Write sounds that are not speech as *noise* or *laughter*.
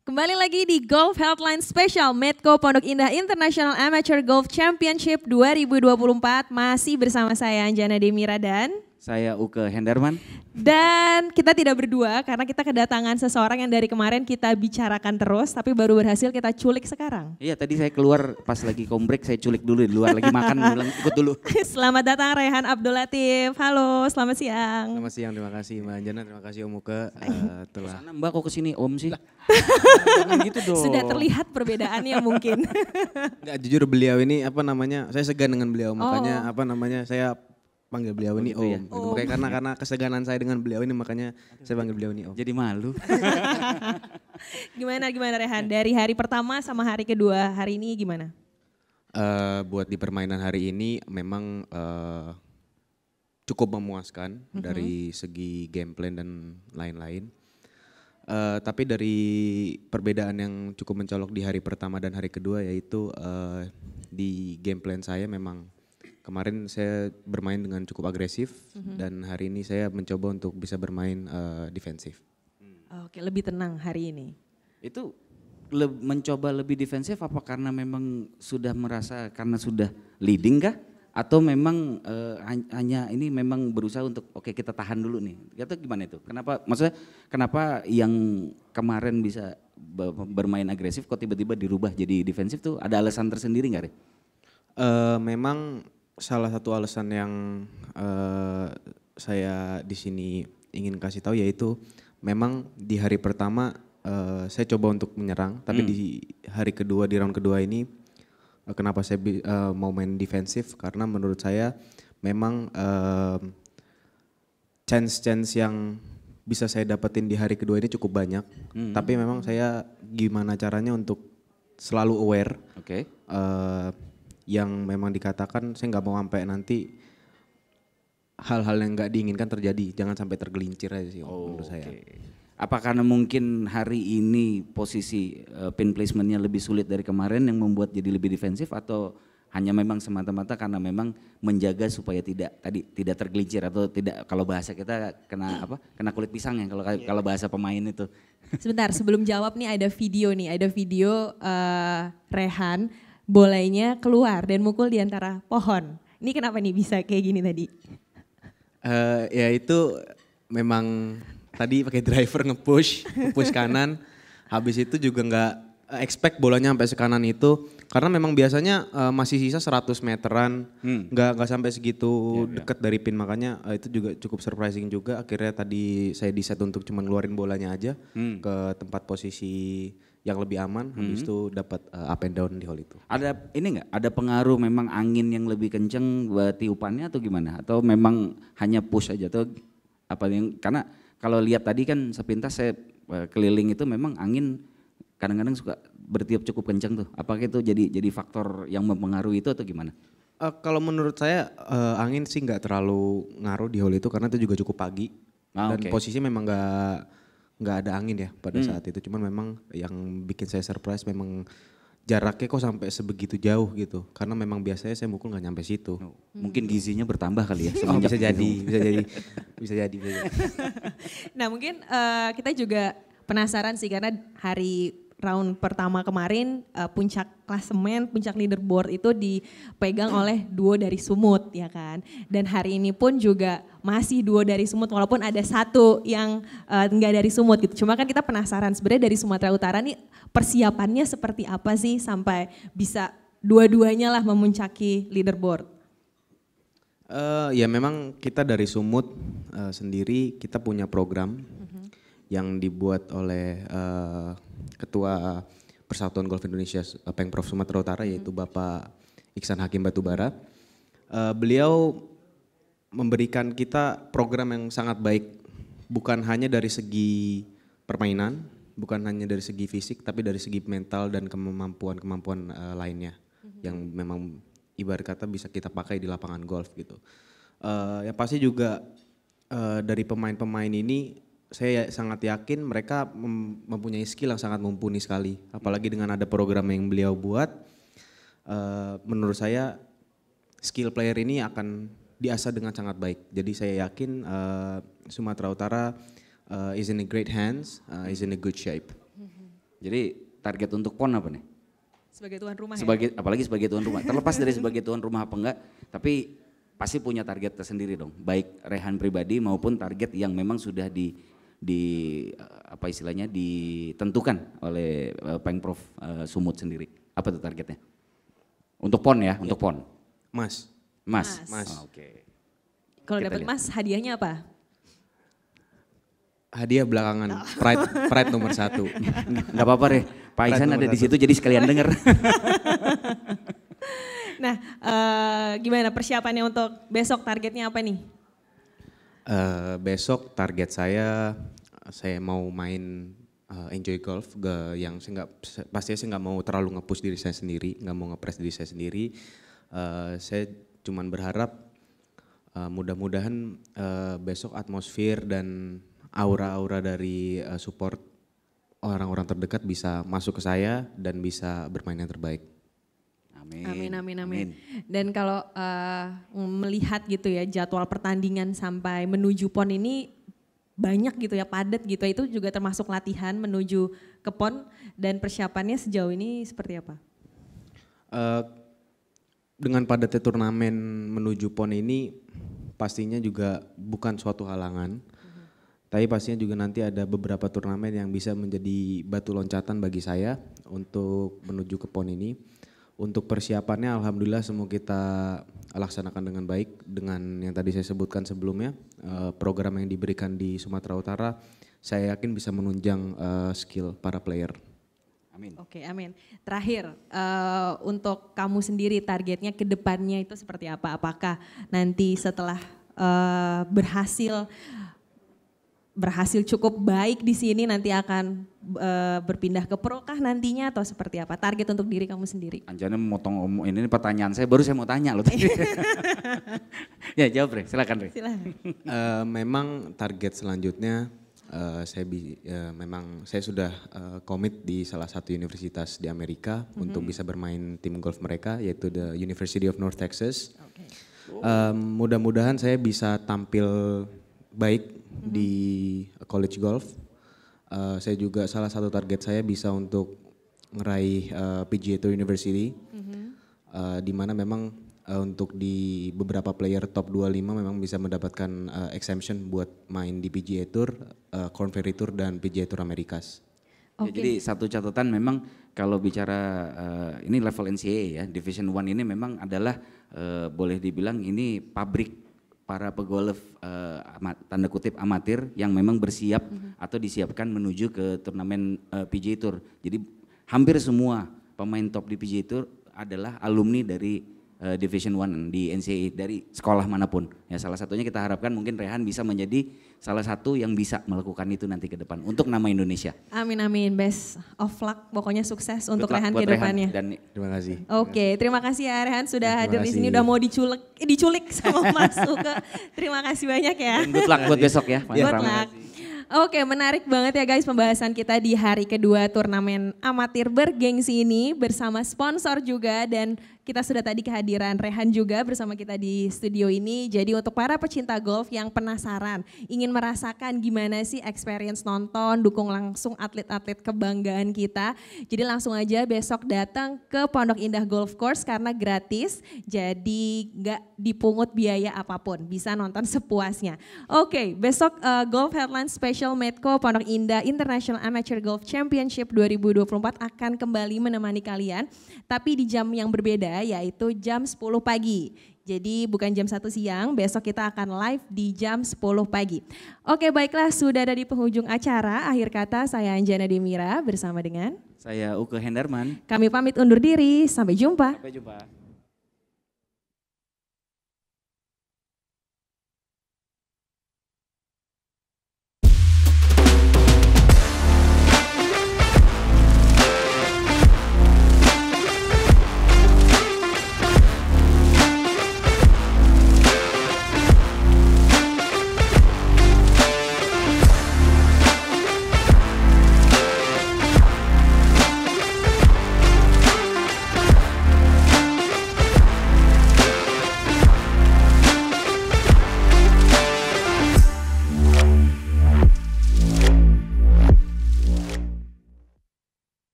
Kembali lagi di Golf Healthline Special Medco Pondok Indah International Amateur Golf Championship 2024 masih bersama saya Anjana Demira dan saya Uke Hendarman. Dan kita tidak berdua karena kita kedatangan seseorang yang dari kemarin kita bicarakan terus tapi baru berhasil kita culik sekarang. Iya tadi saya keluar pas lagi kombrek saya culik dulu di luar lagi makan *laughs* bilang ikut dulu. *laughs* selamat datang Rehan Abdul Latif. Halo selamat siang. Selamat siang terima kasih Mbak Anjana terima kasih Om Uke. Uh, telah. Sana Mbak kok kesini Om sih? *laughs* gitu dong. Sudah terlihat perbedaannya mungkin. Enggak jujur beliau ini apa namanya saya segan dengan beliau makanya oh. apa namanya saya panggil beliau ini gitu ya? gitu. oh, om. Ya? karena karena keseganan saya dengan beliau ini makanya Aduh. saya panggil beliau ini om. Jadi malu. *laughs* gimana gimana Rehan? Dari hari pertama sama hari kedua hari ini gimana? Uh, buat di permainan hari ini memang uh, cukup memuaskan mm -hmm. dari segi game plan dan lain-lain. Uh, tapi dari perbedaan yang cukup mencolok di hari pertama dan hari kedua yaitu uh, di game plan saya memang kemarin saya bermain dengan cukup agresif mm-hmm. dan hari ini saya mencoba untuk bisa bermain uh, defensif. Oke, lebih tenang hari ini. Itu le mencoba lebih defensif apa karena memang sudah merasa karena sudah leading kah? Atau memang uh, hanya ini memang berusaha untuk oke okay, kita tahan dulu nih. Atau gimana itu? Kenapa maksudnya kenapa yang kemarin bisa bermain agresif kok tiba-tiba dirubah jadi defensif tuh ada alasan tersendiri nggak deh? Uh, memang salah satu alasan yang uh, saya di sini ingin kasih tahu yaitu memang di hari pertama uh, saya coba untuk menyerang, tapi hmm. di hari kedua di round kedua ini uh, kenapa saya uh, mau main defensif karena menurut saya memang uh, chance-chance yang bisa saya dapetin di hari kedua ini cukup banyak. Hmm. Tapi memang saya gimana caranya untuk selalu aware. Okay. Uh, yang memang dikatakan saya nggak mau sampai nanti hal-hal yang nggak diinginkan terjadi jangan sampai tergelincir aja sih oh, menurut saya. Okay. Apa karena mungkin hari ini posisi uh, pin placementnya lebih sulit dari kemarin yang membuat jadi lebih defensif atau hanya memang semata-mata karena memang menjaga supaya tidak tadi tidak tergelincir atau tidak kalau bahasa kita kena apa kena kulit pisang ya kalau yeah. kalau bahasa pemain itu. Sebentar sebelum jawab nih ada video nih ada video uh, Rehan bolanya keluar dan mukul di antara pohon. Ini kenapa nih bisa kayak gini tadi? Uh, ya itu memang tadi pakai driver ngepush, push kanan. habis itu juga nggak eh, expect bolanya sampai sekanan itu karena memang biasanya uh, masih sisa 100 meteran hmm. nggak hmm. nggak sampai segitu yeah, iya. deket yeah. dari pin makanya uh, itu juga cukup surprising juga akhirnya tadi saya diset untuk cuma ngeluarin bolanya aja hmm. ke tempat posisi yang lebih aman hmm. habis itu dapat uh, up and down di hall itu. Ada ini enggak Ada pengaruh memang angin yang lebih kenceng buat tiupannya atau gimana? Atau memang hanya push aja atau apa yang karena kalau lihat tadi kan sepintas saya eh, keliling itu memang angin kadang-kadang suka bertiup cukup kenceng tuh. Apakah itu jadi jadi faktor yang mempengaruhi itu atau gimana? Uh, kalau menurut saya uh, angin sih nggak terlalu ngaruh di hall itu karena itu juga cukup pagi ah, dan okay. posisi memang nggak nggak ada angin ya pada hmm. saat itu. Cuman memang yang bikin saya surprise memang jaraknya kok sampai sebegitu jauh gitu. Karena memang biasanya saya mukul nggak nyampe situ. Hmm. Mungkin gizinya bertambah kali ya. Oh, *laughs* bisa jadi, bisa jadi, *laughs* bisa jadi, bisa jadi. nah mungkin uh, kita juga penasaran sih karena hari round pertama kemarin uh, puncak klasemen, puncak leaderboard itu dipegang oleh duo dari Sumut ya kan. Dan hari ini pun juga masih duo dari Sumut walaupun ada satu yang uh, eh, enggak dari Sumut gitu. Cuma kan kita penasaran sebenarnya dari Sumatera Utara nih persiapannya seperti apa sih sampai bisa dua-duanya lah memuncaki leaderboard. Uh, ya memang kita dari Sumut uh, sendiri kita punya program yang dibuat oleh uh, ketua Persatuan Golf Indonesia Pengprov Sumatera Utara hmm. yaitu Bapak Iksan Hakim Batubara. Uh, beliau memberikan kita program yang sangat baik bukan hanya dari segi permainan, bukan hanya dari segi fisik tapi dari segi mental dan kemampuan-kemampuan uh, lainnya mm-hmm. yang memang ibarat kata bisa kita pakai di lapangan golf gitu. Uh, yang pasti juga uh, dari pemain-pemain ini saya sangat yakin mereka mempunyai skill yang sangat mumpuni sekali. Apalagi dengan ada program yang beliau buat, eh, menurut saya skill player ini akan diasah dengan sangat baik. Jadi saya yakin eh, Sumatera Utara eh, is in a great hands, is in a good shape. Mm-hmm. Jadi target untuk PON apa nih? Sebagai tuan rumah ya? sebagai, ya? Apalagi sebagai tuan rumah. Terlepas dari sebagai tuan rumah apa enggak, tapi pasti punya target tersendiri dong. Baik Rehan pribadi maupun target yang memang sudah di di apa istilahnya ditentukan oleh eh, Pengprov eh, Sumut sendiri. Apa tuh targetnya? Untuk pon ya, ya. untuk pon. Mas. Mas. Mas. Oh, Oke. Okay. Kalau dapat mas hadiahnya apa? Hadiah belakangan, oh. pride, pride nomor satu. *laughs* nggak apa-apa deh, Pak Ihsan ada di situ jadi sekalian denger. *laughs* nah, uh, gimana persiapannya untuk besok targetnya apa nih? Uh, besok target saya saya mau main uh, enjoy golf ke yang saya nggak pastinya saya nggak mau terlalu ngepush diri saya sendiri nggak mau ngepres diri saya sendiri uh, saya cuman berharap uh, mudah-mudahan uh, besok atmosfer dan aura-aura dari uh, support orang-orang terdekat bisa masuk ke saya dan bisa bermain yang terbaik. Amin. Amin amin amin. amin. Dan kalau uh, melihat gitu ya jadwal pertandingan sampai menuju PON ini banyak gitu ya padat gitu. Ya, itu juga termasuk latihan menuju ke PON dan persiapannya sejauh ini seperti apa? Uh, dengan padatnya turnamen menuju PON ini pastinya juga bukan suatu halangan. Tapi pastinya juga nanti ada beberapa turnamen yang bisa menjadi batu loncatan bagi saya untuk menuju ke PON ini untuk persiapannya alhamdulillah semua kita laksanakan dengan baik dengan yang tadi saya sebutkan sebelumnya eh, program yang diberikan di Sumatera Utara saya yakin bisa menunjang eh, skill para player. Amin. Oke, amin. Terakhir eh, untuk kamu sendiri targetnya ke depannya itu seperti apa? Apakah nanti setelah berhasil berhasil cukup baik di sini nanti akan Eh, berpindah ke pro kah nantinya atau seperti apa? Target untuk diri kamu sendiri? Anjana memotong omong ini, pertanyaan saya baru saya mau tanya loh *laughs* ya jawab Re, silakan Re. Silakan. uh, memang target selanjutnya uh, saya bi uh, memang saya sudah komit di salah satu universitas di Amerika mm -hmm. untuk bisa bermain tim golf mereka yaitu the University of North Texas. Okay. mudah-mudahan saya bisa tampil baik mm -hmm. di college golf uh, saya juga salah satu target saya bisa untuk meraih uh, eh, PGA Tour University, mm-hmm. uh, di mana memang uh, untuk di beberapa player top 25 memang bisa mendapatkan uh, exemption buat main di PGA Tour, uh, Corn Ferry Tour dan PGA Tour Americas. Okay. Ya, jadi satu catatan memang kalau bicara uh, ini level NCAA ya, Division One ini memang adalah uh, boleh dibilang ini pabrik para pegolf uh, tanda kutip amatir yang memang bersiap mm -hmm. atau disiapkan menuju ke turnamen uh, eh, PJ Tour. Jadi hampir semua pemain top di PJ Tour adalah alumni dari uh, Division One di NCAA dari sekolah manapun. Ya salah satunya kita harapkan mungkin Rehan bisa menjadi salah satu yang bisa melakukan itu nanti ke depan untuk nama Indonesia. Amin amin. Best of luck. Pokoknya sukses Good untuk Rehan ke depannya. Dan terima kasih. Oke, okay, terima kasih ya Rehan sudah terima hadir di sini udah mau diculik eh, diculik sama *laughs* Mas ke Terima kasih banyak ya. Dan good luck buat besok ya. Good luck. Oke, menarik banget ya guys pembahasan kita di hari kedua turnamen amatir bergengsi ini bersama sponsor juga dan kita sudah tadi kehadiran Rehan juga bersama kita di studio ini. Jadi untuk para pecinta golf yang penasaran, ingin merasakan gimana sih experience nonton, dukung langsung atlet-atlet kebanggaan kita. Jadi langsung aja besok datang ke Pondok Indah Golf Course karena gratis. Jadi nggak dipungut biaya apapun, bisa nonton sepuasnya. Oke, okay, besok uh, Golf Headline Special Medco Pondok Indah International Amateur Golf Championship 2024 akan kembali menemani kalian, tapi di jam yang berbeda yaitu jam 10 pagi. Jadi bukan jam 1 siang, besok kita akan live di jam 10 pagi. Oke baiklah, sudah ada di penghujung acara. Akhir kata saya Anjana Demira bersama dengan... Saya Uke Henderman. Kami pamit undur diri, sampai jumpa. Sampai jumpa.